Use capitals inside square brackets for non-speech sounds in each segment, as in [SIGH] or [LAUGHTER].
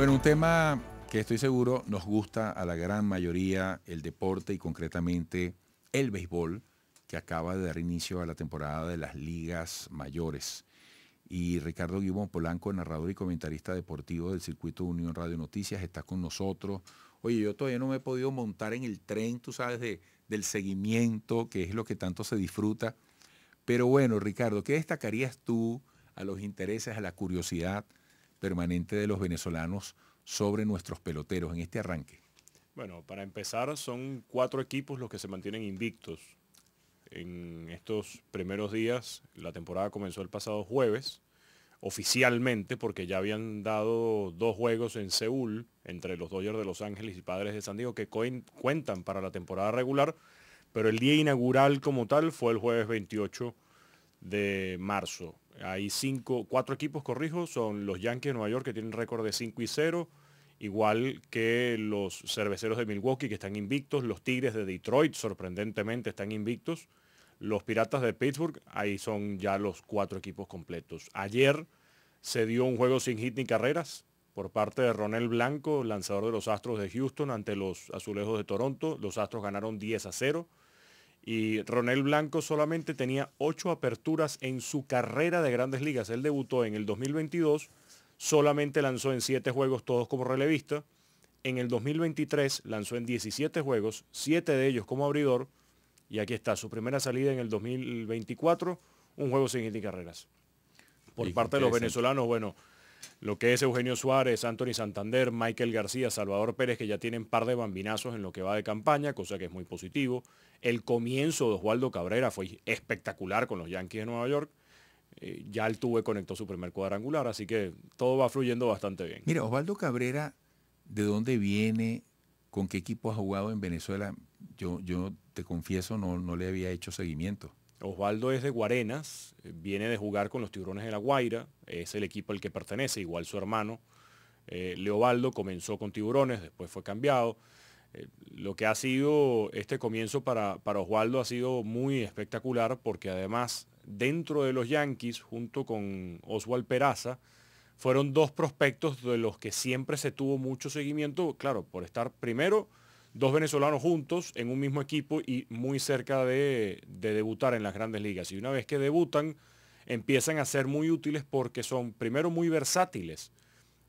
Bueno, un tema que estoy seguro nos gusta a la gran mayoría, el deporte y concretamente el béisbol, que acaba de dar inicio a la temporada de las ligas mayores. Y Ricardo Guimón Polanco, narrador y comentarista deportivo del Circuito Unión Radio Noticias, está con nosotros. Oye, yo todavía no me he podido montar en el tren, tú sabes, del seguimiento, que es lo que tanto se disfruta. Pero bueno, Ricardo, ¿qué destacarías tú a los intereses, a la curiosidad permanente de los venezolanos sobre nuestros peloteros en este arranque? Bueno, para empezar, son cuatro equipos los que se mantienen invictos. En estos primeros días, la temporada comenzó el pasado jueves, oficialmente, porque ya habían dado dos juegos en Seúl entre los Dodgers de Los Ángeles y Padres de San Diego que cuentan para la temporada regular, pero el día inaugural como tal fue el jueves 28 de marzo. Hay cinco, cuatro equipos, corrijo, son los Yankees de Nueva York que tienen récord de 5 y 0, igual que los Cerveceros de Milwaukee que están invictos, los Tigres de Detroit sorprendentemente están invictos, los Piratas de Pittsburgh, ahí son ya los cuatro equipos completos. Ayer se dio un juego sin hit ni carreras por parte de Ronel Blanco, lanzador de los Astros de Houston ante los Azulejos de Toronto. Los Astros ganaron 10 a 0. Y Ronel Blanco solamente tenía ocho aperturas en su carrera de grandes ligas. Él debutó en el 2022, solamente lanzó en siete juegos todos como relevista. En el 2023 lanzó en 17 juegos, siete de ellos como abridor. Y aquí está, su primera salida en el 2024, un juego sin hit carreras. Por parte de los venezolanos, bueno, lo que es Eugenio Suárez, Anthony Santander, Michael García, Salvador Pérez, que ya tienen par de bambinazos en lo que va de campaña, cosa que es muy positivo. El comienzo de Oswaldo Cabrera fue espectacular con los Yankees de Nueva York. Eh, ya el tuve conectó su primer cuadrangular, así que todo va fluyendo bastante bien. Mira, Osvaldo Cabrera, ¿de dónde viene? ¿Con qué equipo ha jugado en Venezuela? Yo, yo te confieso, no le había hecho seguimiento. Osvaldo es de Guarenas, eh, viene de jugar con los Tiburones de la Guaira, es el equipo al que pertenece, igual su hermano. Eh, Leobaldo comenzó con Tiburones, después fue cambiado. Eh, lo que ha sido este comienzo para, para Osvaldo ha sido muy espectacular porque además dentro de los Yankees, junto con Oswald Peraza, fueron dos prospectos de los que siempre se tuvo mucho seguimiento, claro, por estar primero dos venezolanos juntos en un mismo equipo y muy cerca de, debutar en las grandes ligas. Y una vez que debutan, empiezan a ser muy útiles porque son primero muy versátiles.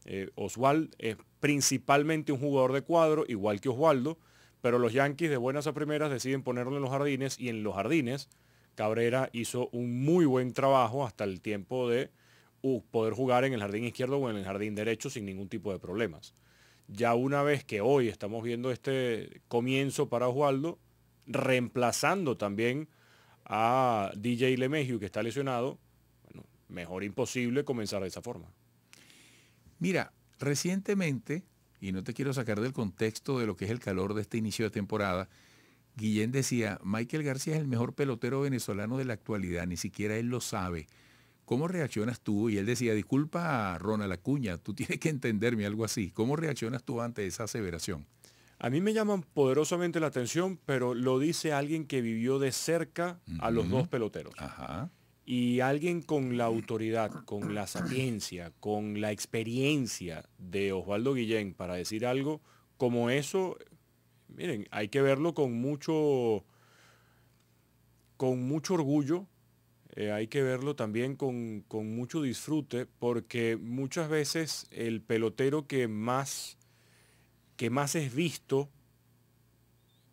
Eh, Oswald es principalmente un jugador de cuadro, igual que Oswaldo, pero los Yankees de buenas a primeras deciden ponerlo en los jardines y en los jardines Cabrera hizo un muy buen trabajo hasta el tiempo de uh, poder jugar en el jardín izquierdo o en el jardín derecho sin ningún tipo de problemas ya una vez que hoy estamos viendo este comienzo para Oswaldo, reemplazando también a DJ Lemegio que está lesionado, bueno, mejor imposible comenzar de esa forma. Mira, recientemente, y no te quiero sacar del contexto de lo que es el calor de este inicio de temporada, Guillén decía, Michael García es el mejor pelotero venezolano de la actualidad, ni siquiera él lo sabe. ¿Cómo reaccionas tú? Y él decía, disculpa, Ronald Acuña, tú [LAUGHS] tienes que entenderme algo así. ¿Cómo reaccionas tú ante esa aseveración? A mí me llaman poderosamente la atención, pero lo dice alguien que vivió de cerca a los dos peloteros. Y alguien con la autoridad, con la sapiencia, con la experiencia de Osvaldo Guillén para decir algo como eso, miren, hay que verlo con mucho, con mucho orgullo, eh, hay que verlo también con, mucho disfrute porque muchas veces el pelotero que que más es visto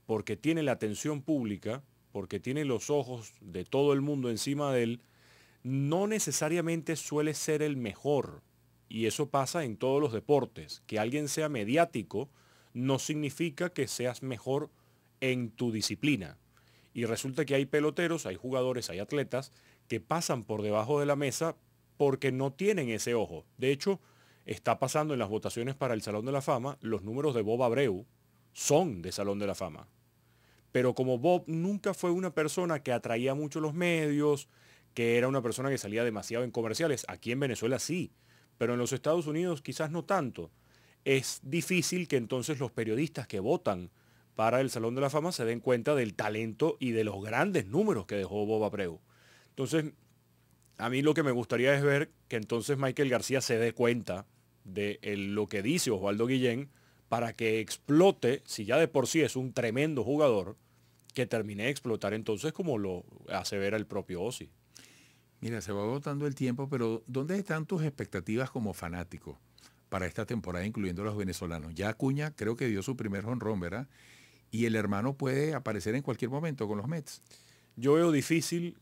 porque tiene la atención pública, porque tiene los ojos de todo el mundo encima de él, no necesariamente suele ser el mejor. Y eso pasa en todos los deportes. Que alguien sea mediático no significa que seas mejor en tu disciplina. Y resulta que hay peloteros, hay jugadores, hay atletas que pasan por debajo de la mesa porque no tienen ese ojo. De hecho, está pasando en las votaciones para el Salón de la Fama, los números de Bob Abreu son de Salón de la Fama. Pero como Bob nunca fue una persona que atraía mucho los medios, que era una persona que salía demasiado en comerciales, aquí en Venezuela sí, pero en los Estados Unidos quizás no tanto, es difícil que entonces los periodistas que votan para el Salón de la Fama se den cuenta del talento y de los grandes números que dejó Boba Preu. Entonces, a mí lo que me gustaría es ver que entonces Michael García se dé cuenta de lo que dice Osvaldo Guillén para que explote, si ya de por sí es un tremendo jugador, que termine de explotar entonces como lo asevera el propio Osi. Mira, se va agotando el tiempo, pero ¿dónde están tus expectativas como fanático para esta temporada, incluyendo los venezolanos? Ya Acuña creo que dio su primer honrón, ¿verdad? y el hermano puede aparecer en cualquier momento con los Mets. Yo veo difícil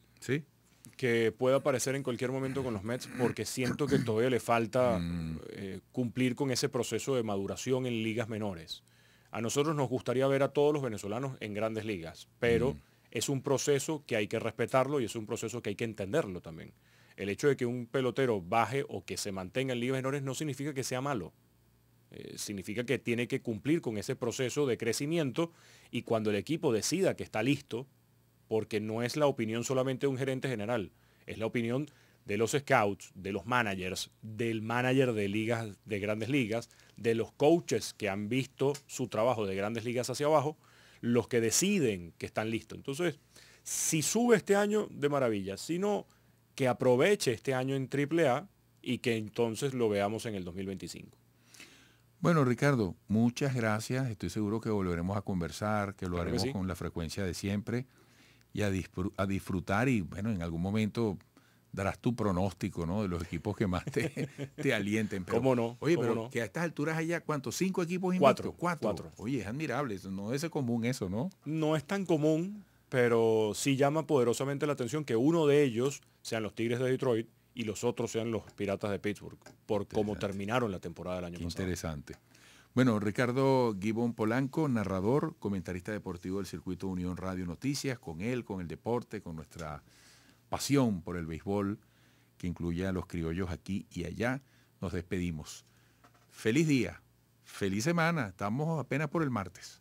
que pueda aparecer en cualquier momento con los Mets porque siento que todavía le falta mm. eh, cumplir con ese proceso de maduración en ligas menores. A nosotros nos gustaría ver a todos los venezolanos en grandes ligas, pero mm. es un proceso que hay que respetarlo y es un proceso que hay que entenderlo también. El hecho de que un pelotero baje o que se mantenga en ligas menores no significa que sea malo. Eh, significa que tiene que cumplir con ese proceso de crecimiento y cuando el equipo decida que está listo, porque no es la opinión solamente de un gerente general, es la opinión de los scouts, de los managers, del manager de ligas, de grandes ligas, de los coaches que han visto su trabajo de grandes ligas hacia abajo, los que deciden que están listos. Entonces, si sube este año, de maravilla, sino que aproveche este año en AAA y que entonces lo veamos en el 2025. Bueno, Ricardo, muchas gracias. Estoy seguro que volveremos a conversar, que lo haremos con la frecuencia de siempre y a, disfrutar y, bueno, en algún momento darás tu pronóstico, De los equipos que más te, [LAUGHS] te alienten. Pero, ¿Cómo no? Oye, pero no? que a estas alturas haya, ¿cuántos? ¿Cinco equipos y cuatro, cuatro. Oye, es admirable. No es común eso, ¿no? No es tan común, pero sí llama poderosamente la atención que uno de ellos sean los Tigres de Detroit y los otros sean los Piratas de Pittsburgh, por cómo terminaron la temporada del año pasado. Interesante. Bueno, Ricardo Gibón Polanco, narrador, comentarista deportivo del circuito Unión Radio Noticias, con él, con el deporte, con nuestra pasión por el béisbol, que incluye a los criollos aquí y allá, nos despedimos. Feliz día, feliz semana, estamos apenas por el martes.